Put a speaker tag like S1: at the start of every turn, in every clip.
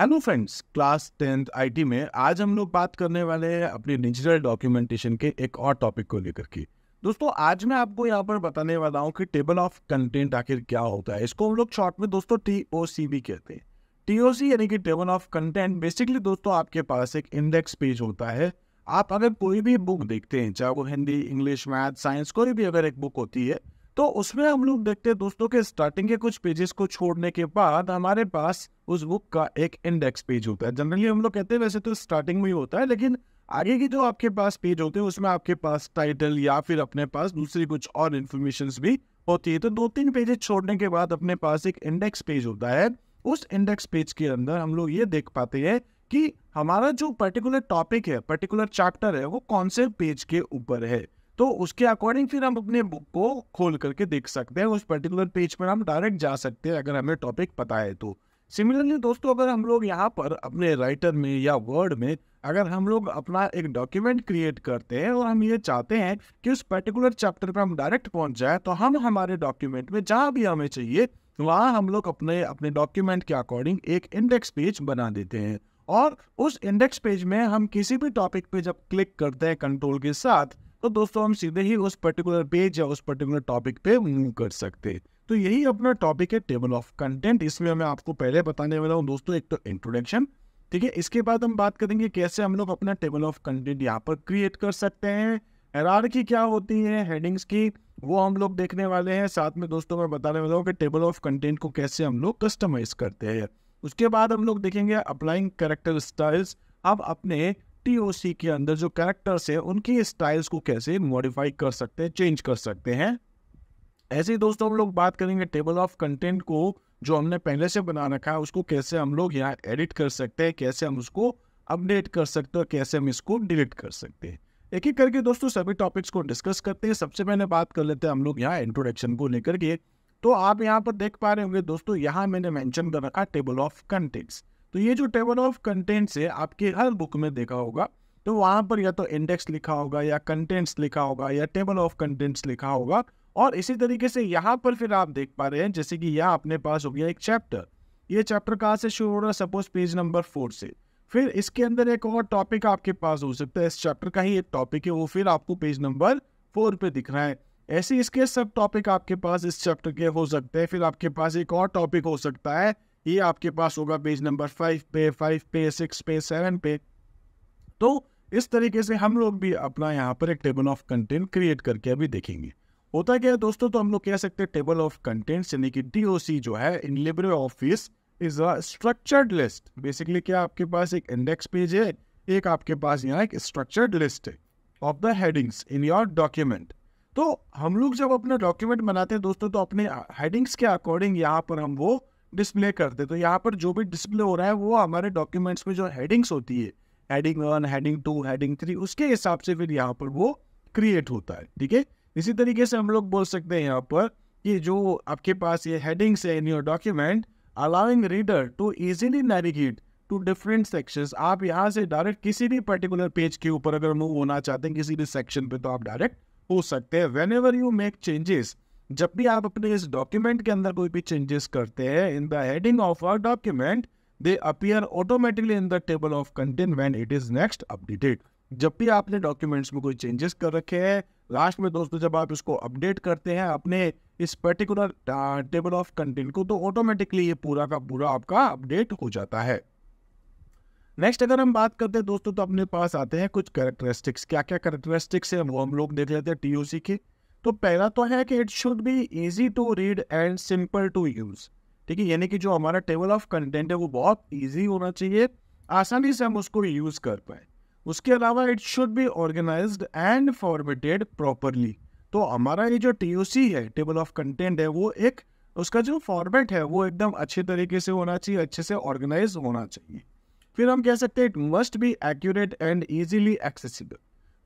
S1: hello friends class tenth IT में आज हम लोग बात करने वाले हैं अपने डिजिटल डॉक्यूमेंटेशन के एक और टॉपिक को लेकर के दोस्तों आज मैं आपको यहाँ पर बताने वाला हूँ कि टेबल ऑफ कंटेंट आखिर क्या होता है इसको हम लोग शॉर्ट में दोस्तों टी ओ सी भी कहते हैं टी ओ सी यानी कि टेबल ऑफ कंटेंट बेसिकली दोस्तों आपके पास एक इंडेक्स पेज होता है आप अगर कोई भी बुक देखते हैं चाहे वो हिंदी इंग्लिश मैथ साइंस कोई भी अगर एक बुक होती है तो उसमें हम लोग देखते हैं दोस्तों के स्टार्टिंग के कुछ पेजेस को छोड़ने के बाद हमारे पास उस बुक का एक इंडेक्स पेज होता है जनरली हम लोग कहते हैं वैसे तो स्टार्टिंग में ही होता है लेकिन आगे की जो आपके पास पेज होते हैं उसमें आपके पास टाइटल या फिर अपने पास दूसरी कुछ और इन्फॉर्मेशन भी होती है तो दो तीन पेजेस छोड़ने के बाद अपने पास एक इंडेक्स पेज होता है उस इंडेक्स पेज के अंदर हम लोग ये देख पाते हैं कि हमारा जो पर्टिकुलर टॉपिक है पर्टिकुलर चैप्टर है वो कौन से पेज के ऊपर है तो उसके अकॉर्डिंग फिर हम अपने बुक को खोल करके देख सकते हैं उस पर्टिकुलर पेज पर हम डायरेक्ट जा सकते हैं अगर हमें टॉपिक पता है तो सिमिलरली दोस्तों अगर हम लोग यहाँ पर अपने राइटर में या वर्ड में अगर हम लोग अपना एक डॉक्यूमेंट क्रिएट करते हैं और हम ये चाहते हैं कि उस पर्टिकुलर चैप्टर पर हम डायरेक्ट पहुंच जाए तो हम हमारे डॉक्यूमेंट में जहाँ भी हमें चाहिए वहाँ हम लोग अपने अपने डॉक्यूमेंट के अकॉर्डिंग एक इंडेक्स पेज बना देते हैं और उस इंडेक्स पेज में हम किसी भी टॉपिक पे जब क्लिक करते हैं कंट्रोल के साथ तो दोस्तों हम सीधे ही उस पर्टिकुलर पेज या उस पर्टिकुलर टॉपिक पे मूव कर सकते हैं तो यही अपना टॉपिक है टेबल ऑफ कंटेंट इसमें मैं आपको पहले बताने वाला हूँ दोस्तों एक तो इंट्रोडक्शन ठीक है इसके बाद हम बात करेंगे कैसे हम लोग अपना टेबल ऑफ कंटेंट यहाँ पर क्रिएट कर सकते हैं एरआर की क्या होती है हेडिंग्स की वो हम लोग देखने वाले हैं साथ में दोस्तों मैं बताने वाला हूँ कि टेबल ऑफ कंटेंट को कैसे हम लोग कस्टमाइज करते हैं उसके बाद हम लोग देखेंगे अप्लाइंग करेक्टर स्टाइल्स आप अपने टीओसी के अंदर जो कैरेक्टर्स है उनके स्टाइल्स को कैसे मॉडिफाई कर सकते हैं चेंज कर सकते हैं ऐसे ही दोस्तों हम लोग बात करेंगे टेबल ऑफ कंटेंट को जो हमने पहले से बना रखा है उसको कैसे हम लोग यहाँ एडिट कर सकते हैं कैसे हम उसको अपडेट कर सकते हैं कैसे हम इसको डिलीट कर सकते हैं एक एक करके दोस्तों सभी टॉपिक्स को डिस्कस करते हैं सबसे पहले बात कर लेते हैं हम लोग यहाँ इंट्रोडक्शन को लेकर के तो आप यहाँ पर देख पा रहे होंगे दोस्तों यहाँ मैंने मैंशन कर रखा टेबल ऑफ कंटेंट्स तो ये जो टेबल ऑफ कंटेंट्स है आपके हर बुक में देखा होगा तो वहां पर या तो इंडेक्स लिखा होगा या कंटेंट्स लिखा होगा या टेबल ऑफ कंटेंट्स लिखा होगा और इसी तरीके से यहाँ पर फिर आप देख पा रहे हैं जैसे कि यहाँ अपने पास हो गया एक चैप्टर ये चैप्टर कहाँ से शुरू हो रहा है सपोज पेज नंबर फोर से फिर इसके अंदर एक और टॉपिक आपके पास हो सकता है इस चैप्टर का ही एक टॉपिक है वो फिर आपको पेज नंबर फोर पे दिख रहा है ऐसे इसके सब टॉपिक आपके पास इस चैप्टर के हो सकते हैं फिर आपके पास एक और टॉपिक हो सकता है ये आपके पास होगा पेज नंबर फाइव पे फाइव पे सिक्स पे सेवन पे तो इस तरीके से हम लोग भी अपना यहाँ पर एक टेबल ऑफ कंटेंट क्रिएट करके अभी देखेंगे होता क्या है दोस्तों तो हम लोग कह सकते हैं टेबल ऑफ कंटेंट्स यानी कि डी जो है in LibreOffice is a structured list basically क्या आपके पास एक इंडेक्स पेज है एक आपके पास यहाँ एक स्ट्रक्चर्ड लिस्ट है of the headings in your document तो हम लोग जब अपना डॉक्यूमेंट बनाते हैं दोस्तों तो अपने हेडिंग्स के अकॉर्डिंग यहाँ पर हम वो डिस्प्ले करते तो यहाँ पर जो भी डिस्प्ले हो रहा है वो हमारे डॉक्यूमेंट्स में जो हेडिंग्स होती है heading one heading two heading three उसके हिसाब से फिर यहाँ पर वो क्रिएट होता है ठीक है इसी तरीके से हम लोग बोल सकते हैं यहाँ पर कि जो आपके पास ये हेडिंग्स है in your document allowing reader to easily navigate to different section आप यहाँ से डायरेक्ट किसी भी पर्टिकुलर पेज के ऊपर अगर मूव होना चाहते हैं किसी भी सेक्शन पे तो आप डायरेक्ट हो सकते हैं whenever you make changes जब भी आप अपने इस डॉक्यूमेंट के अंदर कोई भी चेंजेस करते हैं in the heading of a document they appear automatically in the table of content when it is next updated जब भी आपने डॉक्यूमेंट्स में कोई चेंजेस कर रखे हैं लास्ट में दोस्तों जब आप इसको अपडेट करते हैं अपने इस पर्टिकुलर टेबल ऑफ कंटेंट को तो ऑटोमेटिकली ये पूरा का पूरा आपका अपडेट हो जाता है नेक्स्ट अगर हम बात करते हैं दोस्तों तो अपने पास आते हैं कुछ कैरेक्टरिस्टिक्स क्या क्या कैरेक्टरिस्टिक्स हैं वो हम लोग देख लेते हैं टी की तो पहला तो है कि it should be easy to read and simple to use ठीक है यानी कि जो हमारा टेबल ऑफ कंटेंट है वो बहुत ईजी होना चाहिए आसानी से हम उसको यूज़ कर पाए उसके अलावा it should be organise and formatted properly तो हमारा ये जो टी है टेबल ऑफ कंटेंट है वो एक उसका जो फॉर्मेट है वो एकदम अच्छे तरीके से होना चाहिए अच्छे से ऑर्गेनाइज होना चाहिए फिर हम कह सकते हैं it must be accurate and easily accessible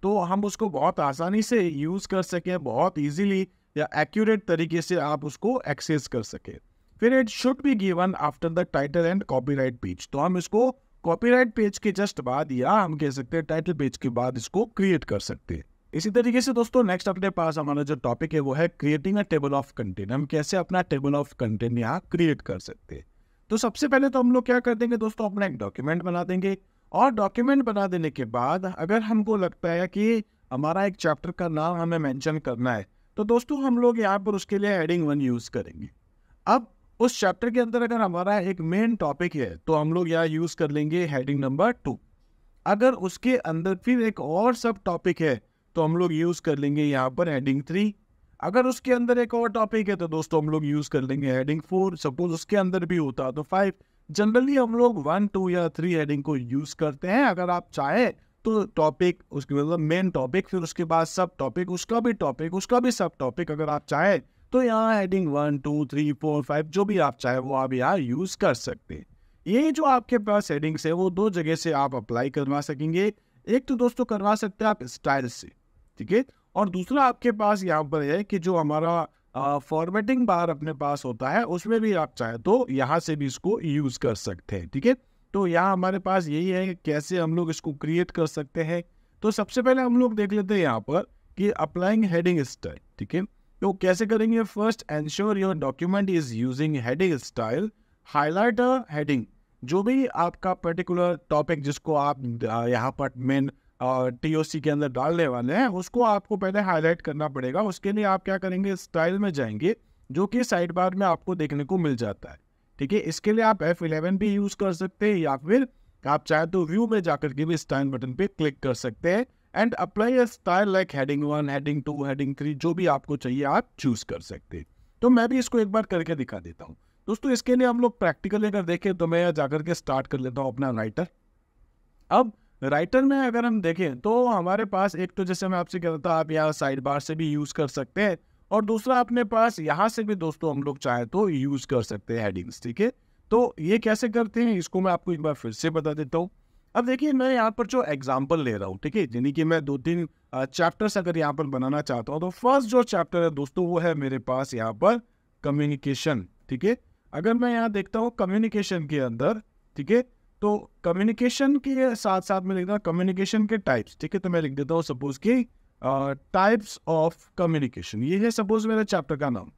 S1: तो हम उसको बहुत आसानी से यूज़ कर सकें बहुत ईजीली या एक्यूरेट तरीके से आप उसको एक्सेस कर सकें फिर it should be given after the title and copyright page तो हम इसको कॉपीराइट पेज के जस्ट बाद या हम कह सकते हैं टाइटल पेज के बाद इसको क्रिएट कर सकते हैं इसी तरीके से दोस्तों नेक्स्ट अपने पास हमारा जो टॉपिक है वो है creating a table of content हम कैसे अपना टेबल ऑफ कंटेंट यहाँ क्रिएट कर सकते हैं तो सबसे पहले तो हम लोग क्या कर देंगे दोस्तों अपना एक डॉक्यूमेंट बना देंगे और डॉक्यूमेंट बना देने के बाद अगर हमको लगता है कि हमारा एक चैप्टर का नाम हमें मेंशन करना है तो दोस्तों हम लोग यहाँ पर उसके लिए हेडिंग वन यूज़ करेंगे अब उस चैप्टर के अंदर अगर हमारा एक मेन टॉपिक है तो हम लोग यहाँ यूज़ कर लेंगे हेडिंग नंबर टू अगर उसके अंदर फिर एक और सब टॉपिक है तो हम लोग यूज़ कर लेंगे यहाँ पर हेडिंग थ्री अगर उसके अंदर एक और टॉपिक है तो दोस्तों हम लोग यूज़ कर लेंगे हेडिंग फोर सपोज उसके अंदर भी होता तो फाइव जनरली हम लोग वन टू या थ्री हेडिंग को यूज करते हैं अगर आप चाहें तो टॉपिक उसके मतलब मेन टॉपिक फिर उसके बाद सब टॉपिक उसका भी टॉपिक उसका भी सब टॉपिक अगर आप चाहें तो यहाँ heading one two three four five जो भी आप चाहें वो आप यहाँ यूज कर सकते हैं ये जो आपके पास हेडिंग्स है वो दो जगह से आप अप्लाई करवा सकेंगे एक तो दोस्तों करवा सकते हैं आप स्टाइल से ठीक है और दूसरा आपके पास यहाँ पर है कि जो हमारा फॉर्मेटिंग बार अपने पास होता है उसमें भी आप चाहे तो यहाँ से भी इसको यूज़ कर सकते हैं ठीक है तो यहाँ हमारे पास यही है कि कैसे हम लोग इसको क्रिएट कर सकते हैं तो सबसे पहले हम लोग देख लेते हैं यहाँ पर कि अप्लाइंग हेडिंग स्टाइल ठीक है तो कैसे करेंगे first ensure your document is using heading style highlight heading जो भी आपका पर्टिकुलर टॉपिक जिसको आप यहाँ पर मेन टी ओ सी के अंदर डालने वाले हैं उसको आपको पहले हाईलाइट करना पड़ेगा उसके लिए आप क्या करेंगे स्टाइल में जाएंगे जो कि साइड बार में आपको देखने को मिल जाता है ठीक है इसके लिए आप एफ इलेवन भी यूज़ कर सकते हैं या फिर आप चाहे तो व्यू में जाकर के भी स्टाइल बटन पे क्लिक कर सकते हैं and apply a style like heading one heading two heading three जो भी आपको चाहिए आप चूज़ कर सकते हैं तो मैं भी इसको एक बार करके दिखा देता हूँ दोस्तों इसके लिए हम लोग प्रैक्टिकली अगर देखें तो मैं जाकर के स्टार्ट कर लेता हूँ अपना राइटर अब राइटर में अगर हम देखें तो हमारे पास एक तो जैसे मैं आपसे कह रहा था आप यहाँ साइड बार से भी यूज़ कर सकते हैं और दूसरा अपने पास यहाँ से भी दोस्तों हम लोग चाहें तो यूज़ कर सकते हैं हेडिंग्स ठीक है तो ये कैसे करते हैं इसको मैं आपको एक बार फिर से बता देता हूँ अब देखिए मैं यहाँ पर जो एग्जाम्पल ले रहा हूँ ठीक है यानी कि मैं दो तीन चैप्टर्स अगर यहाँ पर बनाना चाहता हूँ तो फर्स्ट जो चैप्टर है दोस्तों वो है मेरे पास यहाँ पर कम्युनिकेशन ठीक है अगर मैं यहाँ देखता हूँ कम्युनिकेशन के अंदर ठीक है तो कम्युनिकेशन के साथ साथ में लिख हूँ कम्युनिकेशन के टाइप्स ठीक है तो मैं लिख देता हूँ सपोज की टाइप्स ऑफ कम्युनिकेशन ये है सपोज मेरे चैप्टर का नाम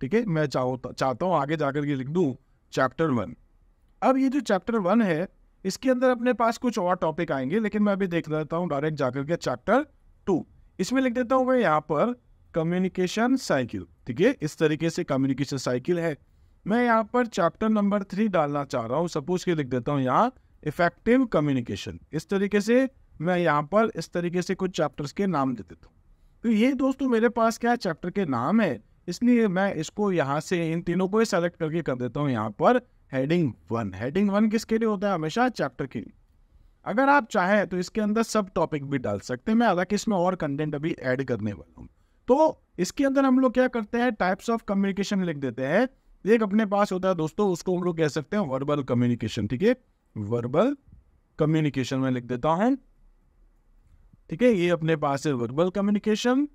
S1: ठीक है मैं चाहता चाहता हूँ आगे जाकर के लिख दूँ चैप्टर वन अब ये जो चैप्टर वन है इसके अंदर अपने पास कुछ और टॉपिक आएंगे लेकिन मैं अभी देख लेता हूँ डायरेक्ट जाकर के चैप्टर टू इसमें लिख देता हूँ मैं यहाँ पर कम्युनिकेशन साइकिल ठीक है इस तरीके से कम्युनिकेशन साइकिल है मैं यहाँ पर चैप्टर नंबर थ्री डालना चाह रहा हूँ सपोज के लिख देता हूँ यहाँ इफेक्टिव कम्युनिकेशन इस तरीके से मैं यहाँ पर इस तरीके से कुछ चैप्टर्स के नाम दे देता हूँ तो ये दोस्तों मेरे पास क्या चैप्टर के नाम है इसलिए मैं इसको यहाँ से इन तीनों को ही सेलेक्ट करके कर देता हूँ यहाँ पर हेडिंग वन हेडिंग वन किसके लिए होता है हमेशा चैप्टर के लिए अगर आप चाहें तो इसके अंदर सब टॉपिक भी डाल सकते हैं मैं हालांकि इसमें और कंटेंट अभी ऐड करने वाला हूँ तो इसके अंदर हम लोग क्या करते हैं टाइप्स ऑफ कम्युनिकेशन लिख देते हैं एक अपने पास होता है दोस्तों उसको हम लोग कह सकते हैं वर्बल कम्युनिकेशन ठीक है वर्बल कम्युनिकेशन में लिख देता हूं ठीक है ये अपने पास है वर्बल कम्युनिकेशन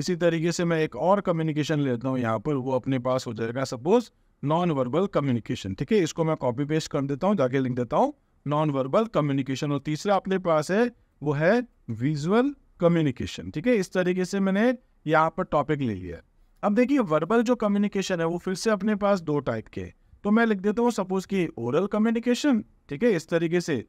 S1: इसी तरीके से मैं एक और कम्युनिकेशन लेता हूं यहां पर वो अपने पास हो जाएगा सपोज नॉन वर्बल कम्युनिकेशन ठीक है इसको मैं कॉपी पेस्ट कर देता हूं जाके लिख देता हूं नॉन वर्बल कम्युनिकेशन और तीसरा अपने पास है वो है विजुअल कम्युनिकेशन ठीक है इस तरीके से मैंने यहाँ पर टॉपिक ले लिया अब देखिए वर्बल जो कम्युनिकेशन है वो फिर से अपने पास दो टाइप के तो मैं लिख देता हूँ सपोज कि ओरल कम्युनिकेशन ठीक है इस तरीके से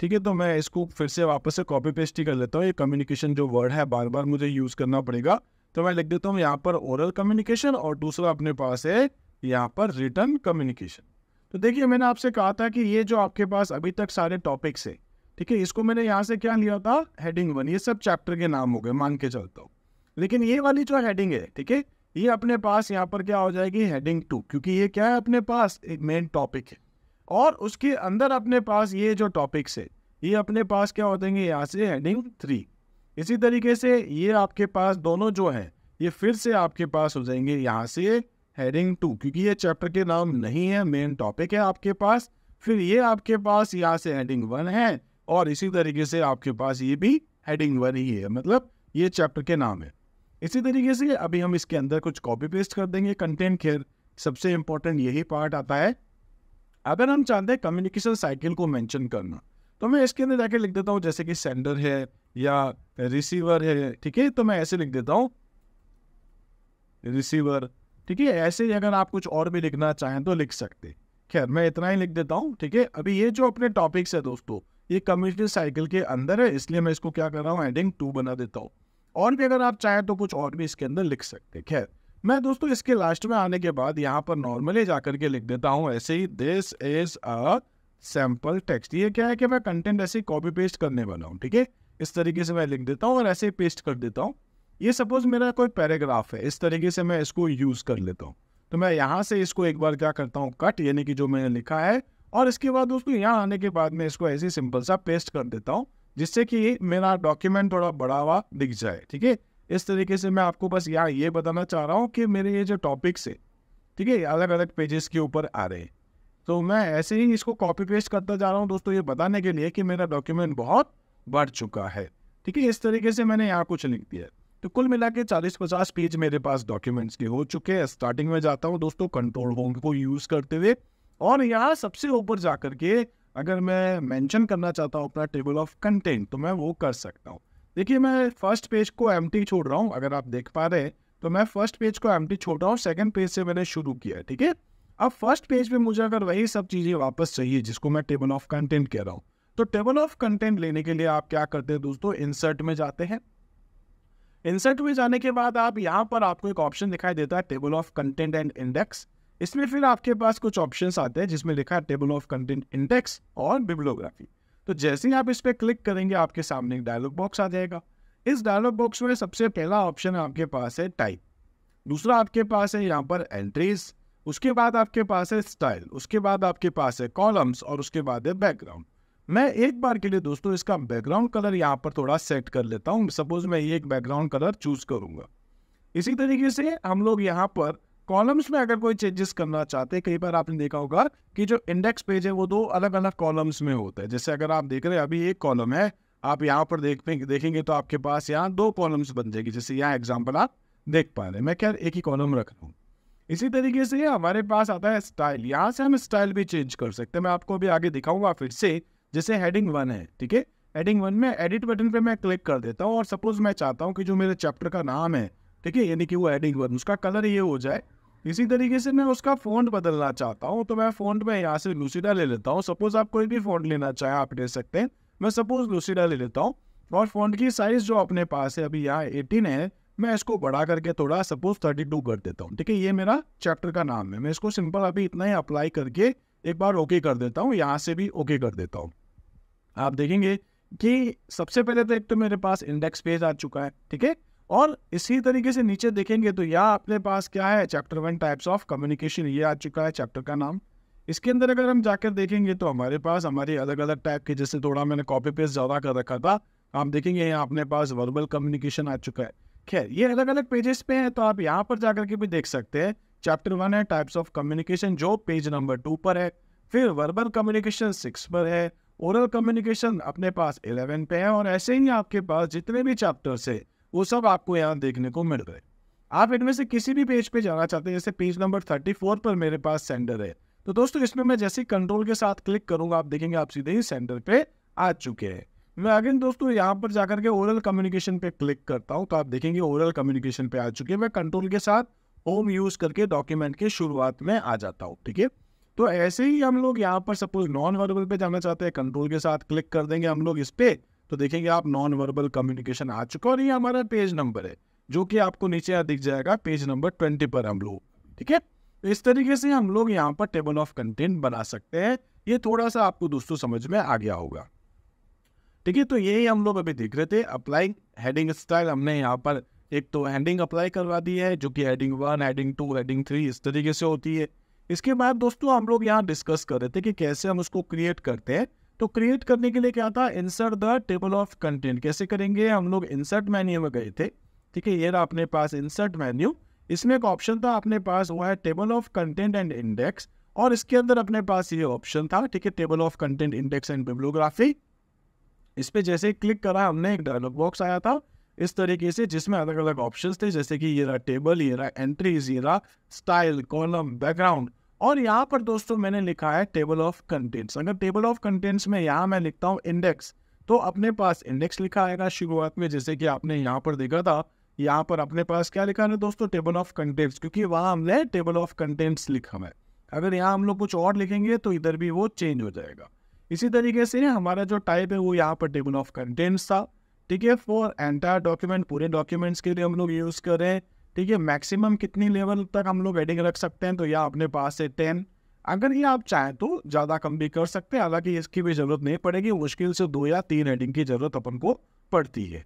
S1: ठीक है तो मैं इसको फिर से वापस से कॉपी पेस्ट ही कर लेता हूँ ये कम्युनिकेशन जो वर्ड है बार बार मुझे यूज़ करना पड़ेगा तो मैं लिख देता हूँ यहाँ पर ओरल कम्युनिकेशन और दूसरा अपने पास है यहाँ पर रिटर्न कम्युनिकेशन तो देखिए मैंने आपसे कहा था कि ये जो आपके पास अभी तक सारे टॉपिक्स है ठीक है इसको मैंने यहाँ से क्या लिया था हेडिंग वन ये सब चैप्टर के नाम हो गए मान के चलता हूँ लेकिन ये वाली जो हेडिंग है ठीक है ये अपने पास यहाँ पर क्या हो जाएगी हेडिंग टू क्योंकि ये क्या है अपने पास एक मेन टॉपिक है और उसके अंदर अपने पास ये जो टॉपिक्स है ये अपने पास क्या हो जाएंगे यहाँ से हेडिंग थ्री इसी तरीके से ये आपके पास दोनों जो हैं ये फिर से आपके पास हो जाएंगे यहाँ से हेडिंग टू क्योंकि ये चैप्टर के नाम नहीं है मेन टॉपिक है आपके पास फिर ये आपके पास यहाँ से हेडिंग वन है और इसी तरीके से आपके पास ये भी हेडिंग वन ही है मतलब ये चैप्टर के नाम है इसी तरीके से अभी हम इसके अंदर कुछ कॉपी पेस्ट कर देंगे कंटेंट खैर सबसे इम्पोर्टेंट यही पार्ट आता है अगर हम चाहते हैं कम्युनिकेशन साइकिल को मेंशन करना तो मैं इसके अंदर जाके लिख देता हूँ जैसे कि सेंडर है या रिसीवर है ठीक है तो मैं ऐसे लिख देता हूँ रिसीवर ठीक है ऐसे ही अगर आप कुछ और भी लिखना चाहें तो लिख सकते खैर मैं इतना ही लिख देता हूँ ठीक है अभी ये जो अपने टॉपिक्स है दोस्तों ये कम्युनिकेशन साइकिल के अंदर है इसलिए मैं इसको क्या कर रहा हूँ एडिंग टू बना देता हूँ और भी अगर आप चाहें तो कुछ और भी इसके अंदर लिख सकते खैर मैं दोस्तों इसके लास्ट में आने के बाद यहाँ पर नॉर्मली जा करके लिख देता हूँ ऐसे ही this is a sample text ये क्या है कि मैं कंटेंट ऐसे कॉपी पेस्ट करने वाला हूँ ठीक है इस तरीके से मैं लिख देता हूँ और ऐसे ही पेस्ट कर देता हूँ ये सपोज मेरा कोई पैराग्राफ है इस तरीके से मैं इसको यूज़ कर लेता हूँ तो मैं यहाँ से इसको एक बार क्या करता हूँ कट यानी कि जो मैंने लिखा है और इसके बाद दोस्तों यहाँ आने के बाद मैं इसको ऐसे सिंपल सा पेस्ट कर देता हूँ जिससे कि मेरा डॉक्यूमेंट थोड़ा बड़ा हुआ दिख जाए ठीक है इस तरीके से मैं आपको बस यहाँ ये बताना चाह रहा हूँ कि मेरे ये जो टॉपिक्स है ठीक है अलग अलग पेजेस के ऊपर आ रहे हैं तो मैं ऐसे ही इसको कॉपी पेस्ट करता जा रहा हूँ दोस्तों ये बताने के लिए कि मेरा डॉक्यूमेंट बहुत बढ़ चुका है ठीक है इस तरीके से मैंने यहाँ कुछ लिख दिया है तो कुल मिला के चालीस पचास पेज मेरे पास डॉक्यूमेंट्स के हो चुके हैं स्टार्टिंग में जाता हूँ दोस्तों कंट्रोल होम को यूज़ करते हुए और यहाँ सबसे ऊपर जा कर के अगर मैं मेंशन करना चाहता हूँ अपना टेबल ऑफ कंटेंट तो मैं वो कर सकता हूँ देखिए मैं फर्स्ट पेज को एम छोड़ रहा हूँ अगर आप देख पा रहे हैं तो मैं फर्स्ट पेज को एम छोड़ रहा हूँ सेकेंड पेज से मैंने शुरू किया ठीक है अब फर्स्ट पेज पर मुझे अगर वही सब चीज़ें वापस चाहिए जिसको मैं टेबल ऑफ कंटेंट कह रहा हूँ तो टेबल ऑफ कंटेंट लेने के लिए आप क्या करते हैं दोस्तों इंसर्ट में जाते हैं इंसर्ट में जाने के बाद आप यहाँ पर आपको एक ऑप्शन दिखाई देता है table of content and index इसमें फिर आपके पास कुछ ऑप्शन आते हैं जिसमें लिखा है टेबल ऑफ कंटेंट इंडेक्स और बिब्लोग्राफी तो जैसे ही आप इस पर क्लिक करेंगे आपके सामने एक डायलॉग बॉक्स आ जाएगा इस डायलॉग बॉक्स में सबसे पहला ऑप्शन आपके पास है टाइप दूसरा आपके पास है यहाँ पर एंट्रीज उसके बाद आपके पास है स्टाइल उसके बाद आपके पास है कॉलम्स और उसके बाद है बैकग्राउंड मैं एक बार के लिए दोस्तों इसका बैकग्राउंड कलर यहाँ पर थोड़ा सेट कर लेता हूँ सपोज मैं ये एक बैकग्राउंड कलर चूज करूँगा इसी तरीके से हम लोग यहाँ पर कॉलम्स में अगर कोई चेंजेस करना चाहते हैं कई बार आपने देखा होगा कि जो इंडेक्स पेज है वो दो अलग अलग कॉलम्स में होता है जैसे अगर आप देख रहे हैं अभी एक कॉलम है आप यहाँ पर देखते देखेंगे तो आपके पास यहाँ दो कॉलम्स बन जाएगी जैसे यहाँ एग्जाम्पल आप देख पा रहे हैं मैं क्या एक ही कॉलम रख रहा हूँ इसी तरीके से हमारे पास आता है स्टाइल यहाँ से हम स्टाइल भी चेंज कर सकते हैं मैं आपको अभी आगे दिखाऊंगा फिर से जैसे हेडिंग वन है ठीक है हेडिंग वन में एडिट बटन पे मैं क्लिक कर देता हूँ और सपोज मैं चाहता हूँ कि जो मेरे चैप्टर का नाम है ठीक है यानी कि वो हेडिंग वन उसका कलर ये हो जाए इसी तरीके से मैं उसका फोन बदलना चाहता हूँ तो मैं फोन में यहाँ से लूसीडा ले लेता हूँ सपोज़ आप कोई भी फोन लेना चाहें आप ले सकते हैं मैं सपोज़ लूसीडा ले लेता हूँ और फोन की साइज़ जो अपने पास है अभी यहाँ एटीन है मैं इसको बढ़ा करके थोड़ा सपोज थर्टी टू कर देता हूँ ठीक है ये मेरा चैप्टर का नाम है मैं इसको सिंपल अभी इतना ही अप्लाई करके एक बार ओके कर देता हूँ यहाँ से भी ओके कर देता हूँ आप देखेंगे कि सबसे पहले तो एक तो मेरे पास इंडेक्स पेज आ चुका है ठीक है और इसी तरीके से नीचे देखेंगे तो यह अपने पास क्या है chapter one types of communication ये आ चुका है चैप्टर का नाम इसके अंदर अगर हम जाकर देखेंगे तो हमारे पास हमारी अलग अलग टाइप के जैसे थोड़ा मैंने कॉपी पेस्ट ज़्यादा कर रखा था आप देखेंगे यहाँ अपने पास वर्बल कम्युनिकेशन आ चुका है खैर ये अलग अलग पेजेस पे हैं तो आप यहाँ पर जाकर के भी देख सकते हैं चैप्टर वन है टाइप्स ऑफ कम्युनिकेशन जो पेज नंबर टू पर है फिर वर्बल कम्युनिकेशन सिक्स पर है ओरल कम्युनिकेशन अपने पास इलेवन पे है और ऐसे ही आपके पास जितने भी चैप्टर्स है वो सब आपको यहाँ देखने को मिल रहे आप इनमें से किसी भी पेज पे जाना चाहते हैं जैसे पेज नंबर थर्टी फोर पर मेरे पास सेंडर है तो दोस्तों इसमें मैं जैसे कंट्रोल के साथ क्लिक करूंगा आप देखेंगे आप सीधे ही सेंटर पे आ चुके हैं मैं अगेन दोस्तों यहाँ पर जाकर के ओरल कम्युनिकेशन पे क्लिक करता हूँ तो आप देखेंगे ओरल कम्युनिकेशन पे आ चुके हैं मैं कंट्रोल के साथ होम यूज करके डॉक्यूमेंट के शुरुआत में आ जाता हूँ ठीक है तो ऐसे ही हम लोग यहाँ पर सपोज नॉन वर्बल पे जाना चाहते हैं कंट्रोल के साथ क्लिक कर देंगे हम लोग इस पे तो देखेंगे आप नॉन वर्बल कम्युनिकेशन आ चुका और ये हमारा पेज नंबर है जो कि आपको नीचे दिख जाएगा पेज नंबर ट्वेंटी पर हम लोग ठीक है तो इस तरीके से हम लोग यहाँ पर टेबल ऑफ कंटेंट बना सकते हैं ये थोड़ा सा आपको दोस्तों समझ में आ गया होगा ठीक है तो यही हम लोग अभी देख रहे थे अप्लाई हेडिंग स्टाइल हमने यहाँ पर एक तो हेडिंग अप्लाई करवा दी है जो कि heading one heading two heading three इस तरीके से होती है इसके बाद दोस्तों हम लोग यहाँ डिस्कस कर रहे थे कि कैसे हम उसको क्रिएट करते हैं तो क्रिएट करने के लिए क्या था insert the table of content कैसे करेंगे हम लोग इंसर्ट मेन्यू में गए थे ठीक है ये रहा अपने पास इंसर्ट मेन्यू इसमें एक ऑप्शन था अपने पास वो है table of content and index और इसके अंदर अपने पास ये ऑप्शन था ठीक है table of content index and bibliography इस पर जैसे क्लिक करा हमने एक डायलॉग बॉक्स आया था इस तरीके से जिसमें अलग अलग ऑप्शंस थे जैसे कि ये रहा टेबल ये रहा एंट्रीज ये रहा स्टाइल कॉलम बैकग्राउंड और यहाँ पर दोस्तों मैंने लिखा है टेबल ऑफ कंटेंट्स अगर टेबल ऑफ कंटेंट्स में यहाँ मैं लिखता हूँ इंडेक्स तो अपने पास इंडेक्स लिखा आएगा शुरुआत में जैसे कि आपने यहाँ पर देखा था यहाँ पर अपने पास क्या लिखा है दोस्तों टेबल ऑफ कंटेंट्स क्योंकि वहाँ हमने टेबल ऑफ कंटेंट्स लिखा है अगर यहाँ हम लोग कुछ और लिखेंगे तो इधर भी वो चेंज हो जाएगा इसी तरीके से हमारा जो टाइप है वो यहाँ पर टेबल ऑफ कंटेंट्स था ठीक है फॉर एंटायर डॉक्यूमेंट पूरे डॉक्यूमेंट्स के लिए हम लोग यूज़ कर रहे हैं ठीक है मैक्सिमम कितनी लेवल तक हम लोग एडिंग रख सकते हैं तो यह अपने पास है टेन अगर ये आप चाहें तो ज़्यादा कम भी कर सकते हैं हालांकि इसकी भी ज़रूरत नहीं पड़ेगी मुश्किल से दो या तीन हेडिंग की ज़रूरत अपन को पड़ती है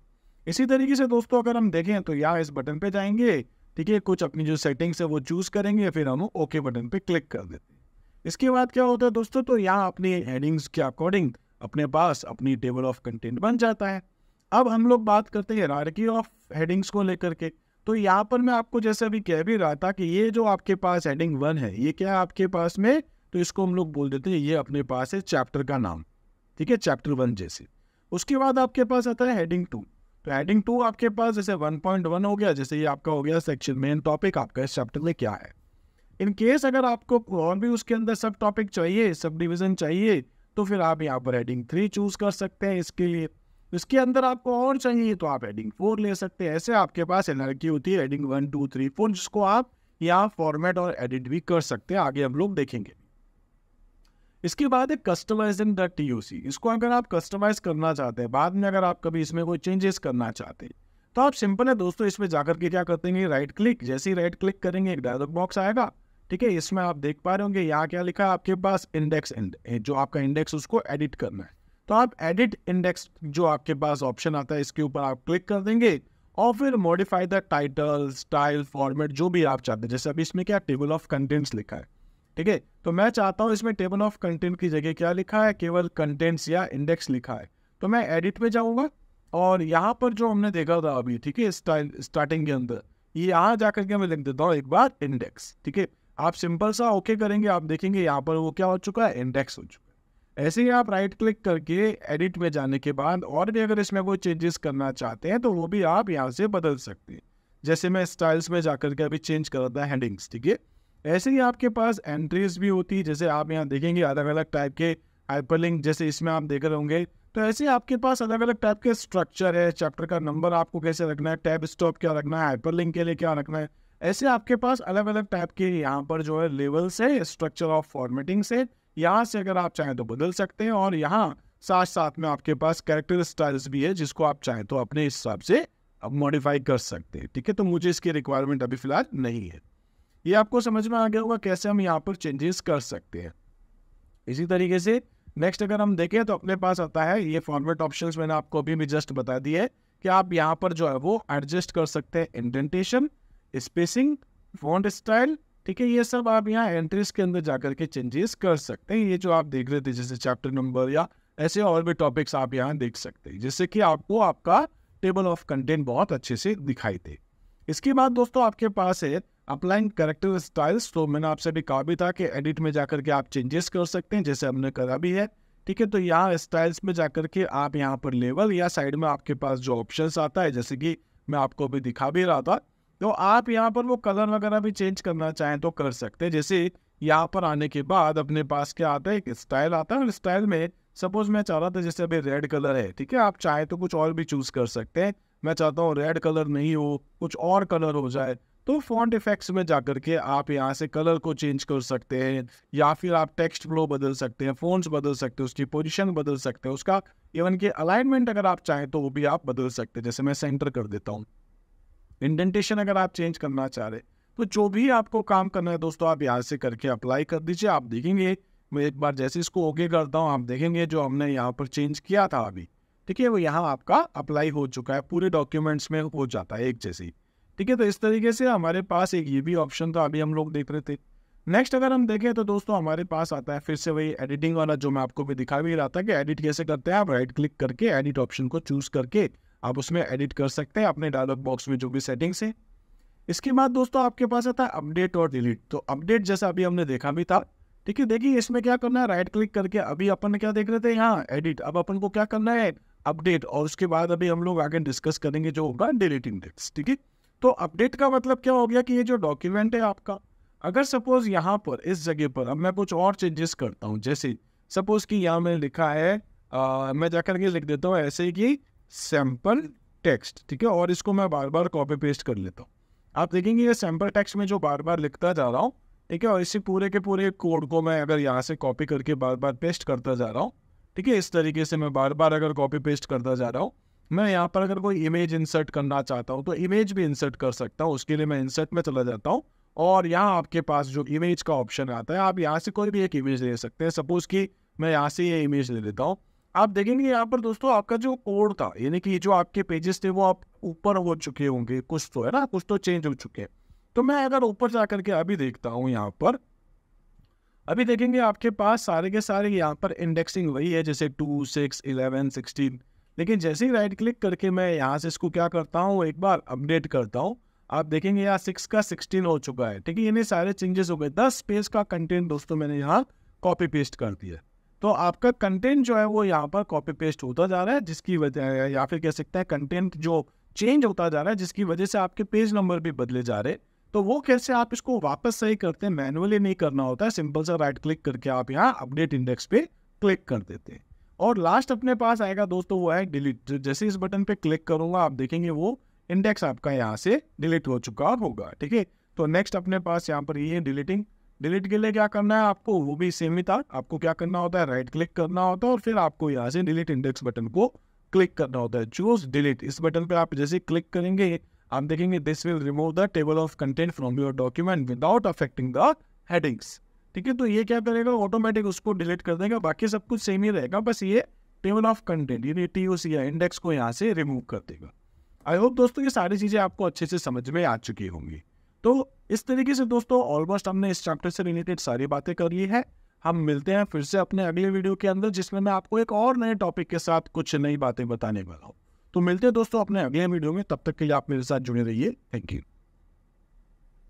S1: इसी तरीके से दोस्तों अगर हम देखें तो यहाँ इस बटन पर जाएंगे ठीक है कुछ अपनी जो सेटिंग्स से है वो चूज़ करेंगे फिर हम ओके बटन पर क्लिक कर देते हैं इसके बाद क्या होता है दोस्तों तो यहाँ अपनी हेडिंग्स के अकॉर्डिंग अपने पास अपनी टेबल ऑफ कंटेंट बन जाता है अब हम लोग बात करते हैं रारकी ऑफ हेडिंग्स को लेकर के तो यहाँ पर मैं आपको जैसे अभी कह भी रहा था कि ये जो आपके पास हेडिंग वन है ये क्या है आपके पास में तो इसको हम लोग बोल देते हैं ये अपने पास है चैप्टर का नाम ठीक है चैप्टर वन जैसे उसके बाद आपके पास आता है हेडिंग टू तो हेडिंग टू आपके पास जैसे वन पॉइंट वन हो गया जैसे ये आपका हो गया सेक्शन मेन टॉपिक आपका इस चैप्टर में क्या है इन केस अगर आपको और भी उसके अंदर सब टॉपिक चाहिए सब डिवीज़न चाहिए तो फिर आप यहाँ पर हेडिंग थ्री चूज़ कर सकते हैं इसके लिए इसके अंदर आपको और चाहिए तो आप हेडिंग फोर ले सकते हैं ऐसे आपके पास एनआरकी होती है heading one two three four जिसको आप यहाँ फॉर्मेट और एडिट भी कर सकते हैं आगे हम लोग देखेंगे इसके बाद है कस्टमाइजिंग द टी इसको अगर आप कस्टमाइज करना चाहते हैं बाद में अगर आप कभी इसमें कोई चेंजेस करना चाहते हैं तो आप सिंपल है दोस्तों इसमें जाकर के क्या करते हैं राइट क्लिक जैसे ही राइट क्लिक करेंगे एक डायलॉग बॉक्स आएगा ठीक है इसमें आप देख पा रहे होंगे यहाँ क्या लिखा है आपके पास इंडेक्स जो आपका इंडेक्स उसको एडिट करना है तो आप एडिट इंडेक्स जो आपके पास ऑप्शन आता है इसके ऊपर आप क्लिक कर देंगे और फिर modify the title style format जो भी आप चाहते हैं जैसे अभी इसमें क्या टेबल ऑफ कंटेंट्स लिखा है ठीक है तो मैं चाहता हूँ इसमें टेबल ऑफ कंटेंट की जगह क्या लिखा है केवल कंटेंट्स या इंडेक्स लिखा है तो मैं एडिट में जाऊँगा और यहाँ पर जो हमने देखा था अभी ठीक है स्टार्टिंग के अंदर ये यहाँ जा करके मैं लिख देता हूँ एक बार इंडेक्स ठीक है आप सिंपल सा ओके करेंगे आप देखेंगे यहाँ पर वो क्या हो चुका है इंडेक्स हो चुका है ऐसे ही आप राइट क्लिक करके एडिट में जाने के बाद और भी अगर इसमें कोई चेंजेस करना चाहते हैं तो वो भी आप यहाँ से बदल सकते हैं जैसे मैं स्टाइल्स में जाकर के अभी चेंज कर रहा हैंडिंग्स ठीक है ऐसे ही आपके पास एंट्रीज भी होती है जैसे आप यहाँ देखेंगे अलग अलग टाइप के हाइपरलिंक जैसे इसमें आप देख रहे होंगे तो ऐसे ही आपके पास अलग अलग टाइप के स्ट्रक्चर है चैप्टर का नंबर आपको कैसे रखना है टैब स्टॉप क्या रखना है हाइपर के लिए क्या रखना है ऐसे आपके पास अलग अलग टाइप के यहाँ पर जो है लेवल्स है स्ट्रक्चर ऑफ फॉर्मेटिंग्स है यहाँ से अगर आप चाहें तो बदल सकते हैं और यहाँ साथ साथ में आपके पास कैरेक्टर स्टाइल्स भी है जिसको आप चाहें तो अपने हिसाब से अब मॉडिफाई कर सकते हैं ठीक है तो मुझे इसकी रिक्वायरमेंट अभी फिलहाल नहीं है ये आपको समझ में आ गया होगा कैसे हम यहाँ पर चेंजेस कर सकते हैं इसी तरीके से नेक्स्ट अगर हम देखें तो अपने पास आता है ये फॉर्मेट ऑप्शन मैंने आपको अभी भी जस्ट बता दिया है कि आप यहाँ पर जो है वो एडजस्ट कर सकते हैं इंडेंटेशन स्पेसिंग फॉन्ट स्टाइल ठीक है ये सब आप यहाँ एंट्रीज के अंदर जाकर के चेंजेस कर सकते हैं ये जो आप देख रहे थे जैसे चैप्टर नंबर या ऐसे और भी टॉपिक्स आप यहाँ देख सकते हैं जिससे कि आपको आपका टेबल ऑफ कंटेंट बहुत अच्छे से दिखाई दे इसके बाद दोस्तों आपके पास है अपलाइन करेक्टर स्टाइल्स तो मैंने आपसे भी कहा भी था कि एडिट में जाकर के आप चेंजेस कर सकते हैं जैसे हमने करा भी है ठीक है तो यहाँ स्टाइल्स में जाकर के आप यहाँ पर लेवल या साइड में आपके पास जो ऑप्शंस आता है जैसे कि मैं आपको अभी दिखा भी रहा था तो आप यहाँ पर वो कलर वगैरह भी चेंज करना चाहें तो कर सकते हैं जैसे यहाँ पर आने के बाद अपने पास क्या आता है एक स्टाइल आता है और स्टाइल में सपोज मैं चाह रहा था जैसे अभी रेड कलर है ठीक है आप चाहे तो कुछ और भी चूज कर सकते हैं मैं चाहता हूँ रेड कलर नहीं हो कुछ और कलर हो जाए तो फॉन्ट इफेक्ट्स में जा करके आप यहाँ से कलर को चेंज कर सकते हैं या फिर आप टेक्स्ट फ्लो बदल सकते हैं फोन्स बदल सकते हैं उसकी पोजीशन बदल सकते हैं उसका इवन के अलाइनमेंट अगर आप चाहें तो वो भी आप बदल सकते हैं जैसे मैं सेंटर कर देता हूँ इंडेंटेशन अगर आप चेंज करना चाह रहे तो जो भी आपको काम करना है दोस्तों आप यहाँ से करके अप्लाई कर दीजिए आप देखेंगे मैं एक बार जैसे इसको ओके करता हूँ आप देखेंगे जो हमने यहाँ पर चेंज किया था अभी ठीक है वो यहाँ आपका अप्लाई हो चुका है पूरे डॉक्यूमेंट्स में हो जाता है एक जैसे ठीक है तो इस तरीके से हमारे पास एक ये भी ऑप्शन था अभी हम लोग देख रहे थे नेक्स्ट अगर हम देखें तो दोस्तों हमारे पास आता है फिर से वही एडिटिंग वाला जो मैं आपको भी दिखा भी रहा था कि एडिट कैसे करते हैं आप राइट क्लिक करके एडिट ऑप्शन को चूज करके आप उसमें एडिट कर सकते हैं अपने डायलॉग बॉक्स में जो भी सेटिंग्स है इसके बाद दोस्तों आपके पास आता है अपडेट और डिलीट तो अपडेट जैसा अभी हमने देखा भी था ठीक है देखिए इसमें क्या करना है राइट क्लिक करके अभी अपन क्या देख रहे थे यहाँ एडिट अब अपन को क्या करना है अपडेट और उसके बाद अभी हम लोग आगे डिस्कस करेंगे जो होगा डिलीटिंग डेट्स ठीक है तो अपडेट का मतलब क्या हो गया कि ये जो डॉक्यूमेंट है आपका अगर सपोज यहाँ पर इस जगह पर अब मैं कुछ और चेंजेस करता हूँ जैसे सपोज कि यहाँ मैंने लिखा है आ, मैं जाकर के लिख देता हूँ ऐसे कि सैम्पल टेक्स्ट ठीक है और इसको मैं बार बार कॉपी पेस्ट कर लेता हूँ आप देखेंगे ये सैम्पल टेक्स्ट में जो बार बार लिखता जा रहा हूँ ठीक है और इसी पूरे के पूरे कोड को मैं अगर यहाँ से कॉपी करके बार बार पेस्ट करता जा रहा हूँ ठीक है इस तरीके से मैं बार बार अगर कॉपी पेस्ट करता जा रहा हूँ मैं यहाँ पर अगर कोई इमेज इंसर्ट करना चाहता हूँ तो इमेज भी इंसर्ट कर सकता हूँ उसके लिए मैं इंसर्ट में चला जाता हूँ और यहाँ आपके पास जो इमेज का ऑप्शन आता है आप यहाँ से कोई भी एक इमेज ले सकते हैं सपोज़ कि मैं यहाँ से ये इमेज ले लेता हूँ आप देखेंगे यहाँ पर दोस्तों आपका जो कोड था यानी कि जो आपके पेजेस थे वो आप ऊपर हो चुके होंगे कुछ तो है ना कुछ तो चेंज हो चुके हैं तो मैं अगर ऊपर जा करके अभी देखता हूँ यहाँ पर अभी देखेंगे आपके पास सारे के सारे यहाँ पर इंडेक्सिंग वही है जैसे टू सिक्स इलेवन सिक्सटीन लेकिन जैसे ही राइट क्लिक करके मैं यहाँ से इसको क्या करता हूँ एक बार अपडेट करता हूँ आप देखेंगे यहाँ सिक्स का सिक्सटीन हो चुका है ठीक है यानी सारे चेंजेस हो गए दस पेज का कंटेंट दोस्तों मैंने यहाँ कॉपी पेस्ट कर दिया तो आपका कंटेंट जो है वो यहाँ पर कॉपी पेस्ट होता जा रहा है जिसकी वजह या फिर कह सकते हैं कंटेंट जो चेंज होता जा रहा है जिसकी वजह से आपके पेज नंबर भी बदले जा रहे हैं तो वो कैसे आप इसको वापस सही करते हैं मैनुअली नहीं करना होता है सिंपल सा राइट क्लिक करके आप यहाँ अपडेट इंडेक्स पे क्लिक कर देते हैं और लास्ट अपने पास आएगा दोस्तों वो है डिलीट जैसे इस बटन पे क्लिक करूंगा आप देखेंगे वो इंडेक्स आपका यहाँ से डिलीट हो चुका होगा ठीक है तो नेक्स्ट अपने पास यहाँ पर ये यह डिलीटिंग डिलीट के लिए क्या करना है आपको वो भी सेम ही था आपको क्या करना होता है राइट क्लिक करना होता है और फिर आपको यहाँ से डिलीट इंडेक्स बटन को क्लिक करना होता है चूज डिलीट इस बटन पर आप जैसे क्लिक करेंगे आप देखेंगे this will remove the table of content from your document without affecting the headings ठीक है तो ये क्या करेगा ऑटोमेटिक उसको डिलीट कर देगा बाकी सब कुछ सेम ही रहेगा बस ये टेबल ऑफ कंटेंट यानी टी ओ सी या इंडेक्स को यहाँ से रिमूव कर देगा आई होप दोस्तों ये सारी चीज़ें आपको अच्छे से समझ में आ चुकी होंगी तो इस तरीके से दोस्तों ऑलमोस्ट हमने इस चैप्टर से रिलेटेड सारी बातें कर ली है हम मिलते हैं फिर से अपने अगले वीडियो के अंदर जिसमें मैं आपको एक और नए टॉपिक के साथ कुछ नई बातें बताने वाला हूँ तो मिलते हैं दोस्तों अपने अगले वीडियो में तब तक के लिए आप मेरे साथ जुड़े रहिए थैंक यू